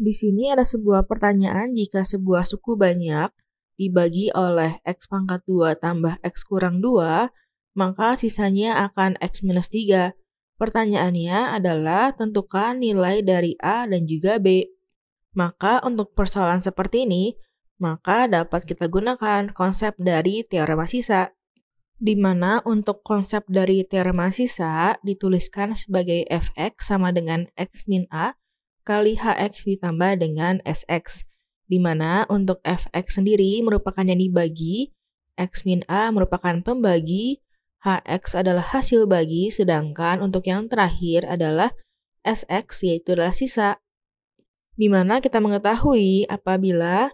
Di sini ada sebuah pertanyaan jika sebuah suku banyak dibagi oleh X pangkat 2 tambah X kurang 2, maka sisanya akan X minus 3. Pertanyaannya adalah tentukan nilai dari A dan juga B. Maka untuk persoalan seperti ini, maka dapat kita gunakan konsep dari teorema sisa. Di mana untuk konsep dari teorema sisa dituliskan sebagai fx sama dengan x min a kali HX ditambah dengan SX, di mana untuk FX sendiri merupakan yang dibagi, X min A merupakan pembagi, HX adalah hasil bagi, sedangkan untuk yang terakhir adalah SX yaitu adalah sisa. Di mana kita mengetahui apabila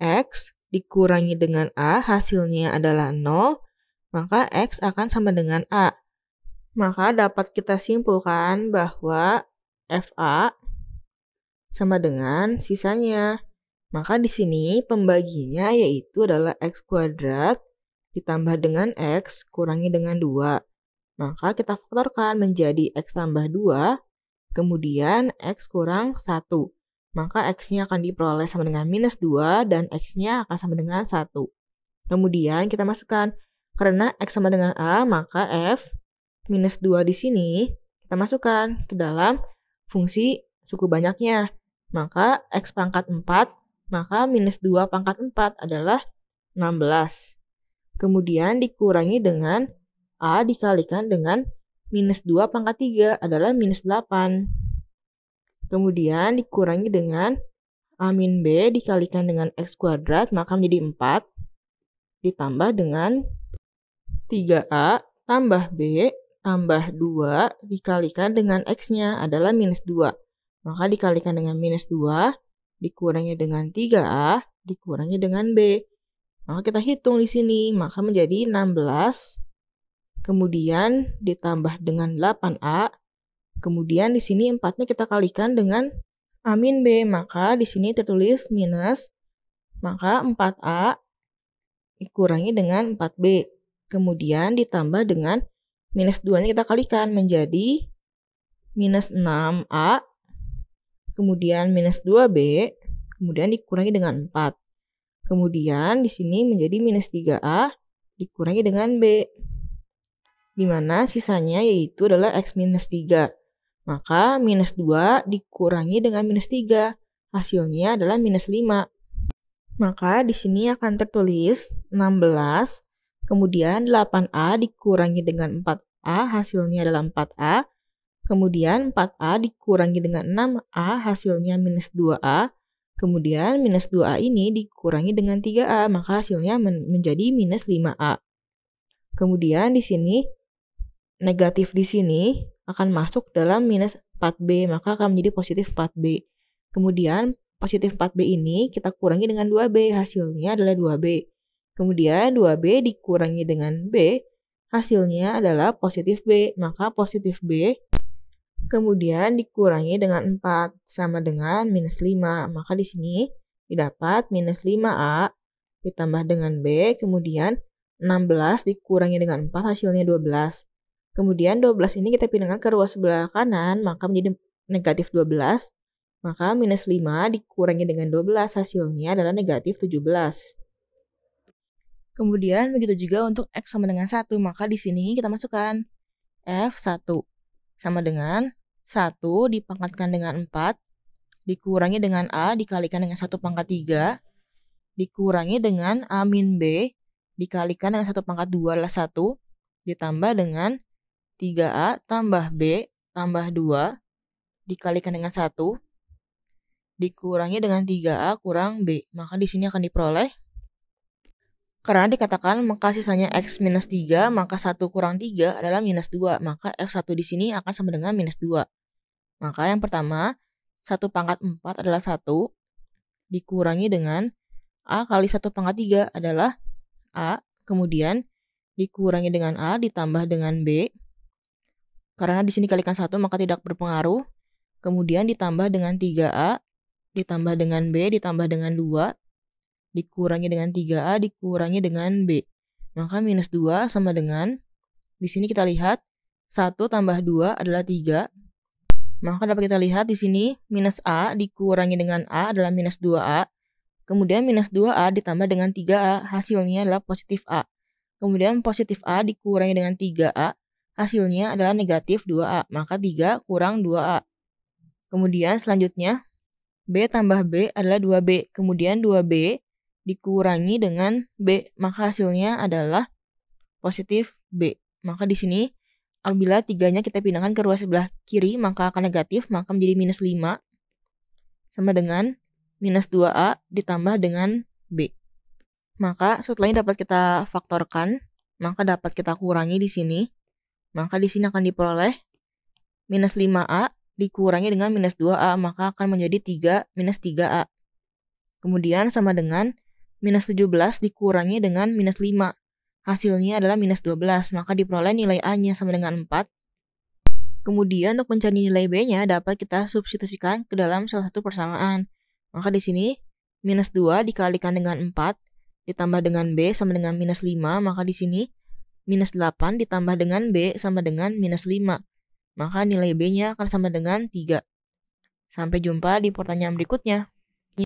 X dikurangi dengan A hasilnya adalah 0, maka X akan sama dengan A. Maka dapat kita simpulkan bahwa FA sama dengan sisanya. Maka di sini pembaginya yaitu adalah x kuadrat ditambah dengan x kurangi dengan 2. Maka kita faktorkan menjadi x tambah 2, kemudian x kurang 1. Maka x-nya akan diperoleh sama dengan minus 2 dan x-nya akan sama dengan 1. Kemudian kita masukkan, karena x sama dengan a maka f minus 2 di sini kita masukkan ke dalam fungsi suku banyaknya. Maka X pangkat 4, maka minus 2 pangkat 4 adalah 16. Kemudian dikurangi dengan A dikalikan dengan minus 2 pangkat 3 adalah minus 8. Kemudian dikurangi dengan A min B dikalikan dengan X kuadrat maka menjadi 4 ditambah dengan 3A tambah B tambah 2 dikalikan dengan X-nya adalah minus 2 maka dikalikan dengan minus 2, dikurangi dengan 3A, dikurangi dengan B. Maka kita hitung di sini, maka menjadi 16, kemudian ditambah dengan 8A, kemudian di sini 4-nya kita kalikan dengan amin B, maka di sini tertulis minus, maka 4A dikurangi dengan 4B, kemudian ditambah dengan minus 2-nya kita kalikan menjadi minus 6A kemudian minus 2B, kemudian dikurangi dengan 4. Kemudian di sini menjadi minus 3A dikurangi dengan B. Di mana sisanya yaitu adalah X minus 3. Maka minus 2 dikurangi dengan minus 3. Hasilnya adalah minus 5. Maka di sini akan tertulis 16, kemudian 8A dikurangi dengan 4A, hasilnya adalah 4A, Kemudian 4A dikurangi dengan 6A hasilnya minus 2A. Kemudian minus 2A ini dikurangi dengan 3A, maka hasilnya men menjadi minus 5A. Kemudian di sini, negatif di sini akan masuk dalam minus 4B, maka akan menjadi positif 4B. Kemudian positif 4B ini kita kurangi dengan 2B, hasilnya adalah 2B. Kemudian 2B dikurangi dengan B, hasilnya adalah positif B, maka positif B Kemudian dikurangi dengan 4 sama dengan minus 5. Maka di sini didapat minus 5A ditambah dengan B. Kemudian 16 dikurangi dengan 4 hasilnya 12. Kemudian 12 ini kita pindahkan ke ruas sebelah kanan maka menjadi negatif 12. Maka minus 5 dikurangi dengan 12 hasilnya adalah negatif 17. Kemudian begitu juga untuk X sama dengan 1 maka di sini kita masukkan F1 sama dengan 1 dipangkatkan dengan 4, dikurangi dengan A dikalikan dengan 1 pangkat 3, dikurangi dengan A min B dikalikan dengan 1 pangkat 2 adalah 1, ditambah dengan 3A tambah B tambah 2 dikalikan dengan 1, dikurangi dengan 3A kurang B. Maka di sini akan diperoleh karena dikatakan maka sisanya X minus 3, maka 1 kurang 3 adalah minus 2. Maka F1 di sini akan sama dengan minus 2. Maka yang pertama, 1 pangkat 4 adalah 1, dikurangi dengan A kali 1 pangkat 3 adalah A, kemudian dikurangi dengan A ditambah dengan B. Karena di sini kalikan 1 maka tidak berpengaruh. Kemudian ditambah dengan 3A, ditambah dengan B, ditambah dengan 2, dikurangi dengan 3A dikurangi dengan B. Maka minus 2 sama dengan, di sini kita lihat 1 tambah 2 adalah 3. Maka dapat kita lihat di sini minus A dikurangi dengan A adalah minus 2A. Kemudian minus 2A ditambah dengan 3A, hasilnya adalah positif A. Kemudian positif A dikurangi dengan 3A, hasilnya adalah negatif 2A, maka 3 kurang 2A. Kemudian selanjutnya, B tambah B adalah 2B, kemudian 2B dikurangi dengan B, maka hasilnya adalah positif B. Maka di sini apabila tiganya kita pindahkan ke ruas sebelah kiri, maka akan negatif, maka menjadi minus 5 sama dengan minus 2A ditambah dengan B. Maka setelahnya dapat kita faktorkan, maka dapat kita kurangi di sini. Maka di sini akan diperoleh minus 5A dikurangi dengan minus 2A, maka akan menjadi 3 minus 3A. Kemudian sama dengan minus 17 dikurangi dengan minus 5. Hasilnya adalah minus 12, maka diperoleh nilai A-nya sama dengan 4. Kemudian untuk mencari nilai B-nya dapat kita substitusikan ke dalam salah satu persamaan. Maka di sini minus 2 dikalikan dengan 4 ditambah dengan B sama dengan minus 5, maka di sini minus 8 ditambah dengan B sama dengan minus 5. Maka nilai B-nya akan sama dengan 3. Sampai jumpa di pertanyaan berikutnya.